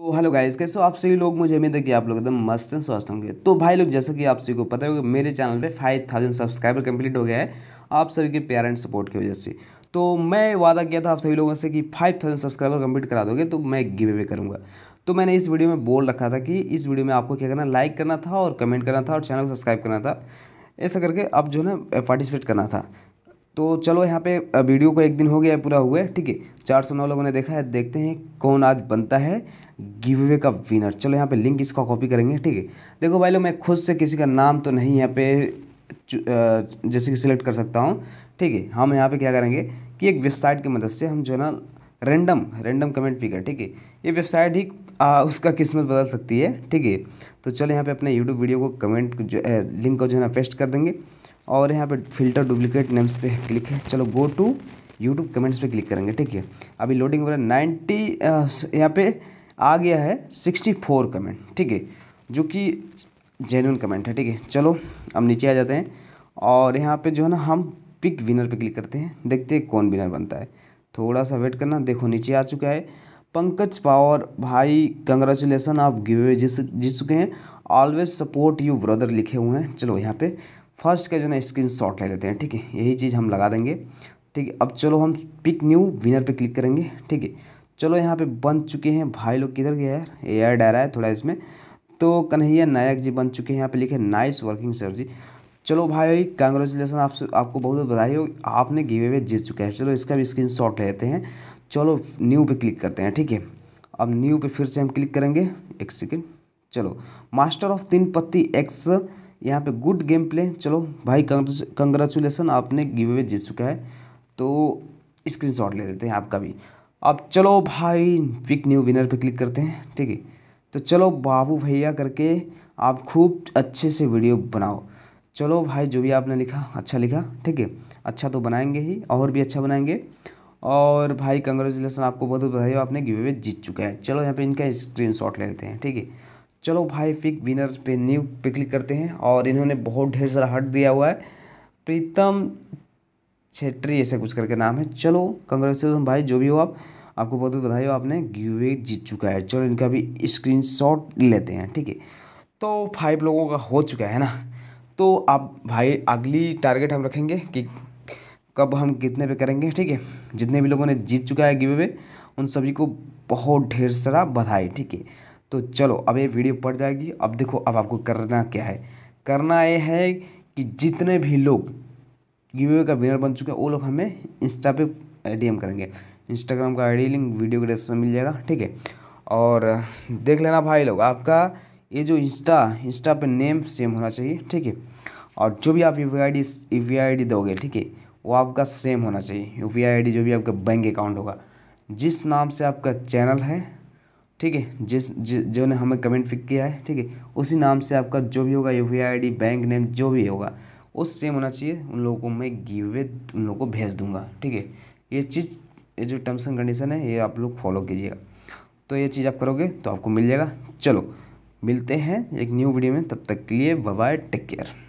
तो hello guys कैसे हो आप सभी लोग मुझे उम्मीद है कि आप लोग एकदम मस्त एंड स्वस्थ होंगे तो भाई लोग जैसा कि आप सभी को पता होगा मेरे चैनल पे 5000 सब्सक्राइबर कंप्लीट हो गया है आप सभी के प्यार एंड सपोर्ट की वजह से तो मैं वादा किया था आप सभी लोगों से कि 5000 सब्सक्राइबर कंप्लीट करा दोगे तो मैं गिव अवे करूँगा तो मैंने इस वीडियो में बोल रखा था कि इस वीडियो में आपको क्या करना लाइक करना था और कमेंट करना था और चैनल को सब्सक्राइब करना था ऐसा करके अब जो है पार्टिसिपेट करना था तो चलो यहाँ पे वीडियो को एक दिन हो गया है पूरा हुआ है ठीक है चार सौ नौ लोगों ने देखा है देखते हैं कौन आज बनता है गिव अवे का विनर चलो यहाँ पे लिंक इसका कॉपी करेंगे ठीक है देखो भाई लोग मैं खुद से किसी का नाम तो नहीं यहाँ पे जैसे कि सिलेक्ट कर सकता हूँ ठीक है हम यहाँ पे क्या करेंगे कि एक वेबसाइट की मदद से हम जो है ना रेंडम रेंडम कमेंट पिकर ठीक है ये वेबसाइट ही आ, उसका किस्मत बदल सकती है ठीक है तो चलो यहाँ पे अपने यूट्यूब वीडियो को कमेंट जो लिंक को जो है ना पेस्ट कर देंगे और यहाँ पे फिल्टर डुप्लीकेट नेम्स पे क्लिक है चलो गो टू यूट्यूब कमेंट्स पे क्लिक करेंगे ठीक है अभी लोडिंग हो रहा है नाइन्टी यहाँ पे आ गया है सिक्सटी फोर कमेंट ठीक है जो कि जेन्यून कमेंट है ठीक है चलो अब नीचे आ जाते हैं और यहाँ पे जो है ना हम पिक विनर पे क्लिक करते हैं देखते हैं कौन विनर बनता है थोड़ा सा वेट करना देखो नीचे आ चुका है पंकज पावर भाई कंग्रेचुलेसन आप गिवे जीत जीत चुके हैं ऑलवेज सपोर्ट यू ब्रदर लिखे हुए हैं चलो यहाँ पे फर्स्ट का जो ना स्क्रीन शॉट ले लेते हैं ठीक है यही चीज़ हम लगा देंगे ठीक है अब चलो हम पिक न्यू विनर पे क्लिक करेंगे ठीक है चलो यहाँ पे बन चुके हैं भाई लोग किधर गया यार एयर आ डरा है थोड़ा इसमें तो कन्हैया नायक जी बन चुके हैं यहाँ पे लिखे नाइस वर्किंग सर जी चलो भाई कंग्रेचुलेसन आपसे आपको बहुत बहुत बधाई हो आपने गिवे वे जीत चुका है चलो इसका भी स्क्रीन शॉट लेते हैं चलो न्यू पे क्लिक करते हैं ठीक है अब न्यू पे फिर से हम क्लिक करेंगे एक सेकेंड चलो मास्टर ऑफ तीन पत्ती एक्स यहाँ पे गुड गेम प्ले चलो भाई कंग्रेचुलेसन आपने गिव अवे जीत चुका है तो स्क्रीनशॉट ले लेते हैं आपका भी अब चलो भाई विक न्यू विनर पे क्लिक करते हैं ठीक है तो चलो बाबू भैया करके आप खूब अच्छे से वीडियो बनाओ चलो भाई जो भी आपने लिखा अच्छा लिखा ठीक है अच्छा तो बनाएंगे ही और भी अच्छा बनाएंगे और भाई कंग्रेचुलेसन आपको बहुत बहुत बधाई आपने गिव अवे जीत चुका है चलो यहाँ पे इनका शॉट ले लेते हैं ठीक है चलो भाई पिक विनर पे न्यू पे क्लिक करते हैं और इन्होंने बहुत ढेर सारा हट दिया हुआ है प्रीतम छेत्री ऐसा कुछ करके नाम है चलो कंग्रेचुलेसन भाई जो भी हो आप आपको बहुत बहुत बधाई हो आपने गिवे जीत चुका है चलो इनका भी स्क्रीन लेते हैं ठीक है तो फाइव लोगों का हो चुका है ना तो आप भाई अगली टारगेट हम रखेंगे कि कब हम कितने पे करेंगे ठीक है जितने भी लोगों ने जीत चुका है गिवे उन सभी को बहुत ढेर सारा बधाई ठीक है तो चलो अब ये वीडियो पड़ जाएगी अब देखो अब आपको करना क्या है करना ये है कि जितने भी लोग गिवे का विनर बन चुके हैं वो लोग हमें इंस्टा पे डीएम करेंगे इंस्टाग्राम का आई लिंक वीडियो के डिस्क्रिप्शन में मिल जाएगा ठीक है और देख लेना भाई लोग आपका ये जो इंस्टा इंस्टा पे नेम सेम होना चाहिए ठीक है और जो भी आप यू पी आई डी दोगे ठीक है वो आपका सेम होना चाहिए यू आई जो भी आपका बैंक अकाउंट होगा जिस नाम से आपका चैनल है ठीक है जिस जो ने हमें कमेंट पिक किया है ठीक है उसी नाम से आपका जो भी होगा U P I bank name जो भी होगा उस सेम होना चाहिए उन लोगों को मैं गिवे उन लोगों को भेज दूंगा ठीक है ये चीज़ ये जो टर्म्स एंड कंडीशन है ये आप लोग फॉलो कीजिएगा तो ये चीज़ आप करोगे तो आपको मिल जाएगा चलो मिलते हैं एक न्यू वीडियो में तब तक के लिए बाय टेक केयर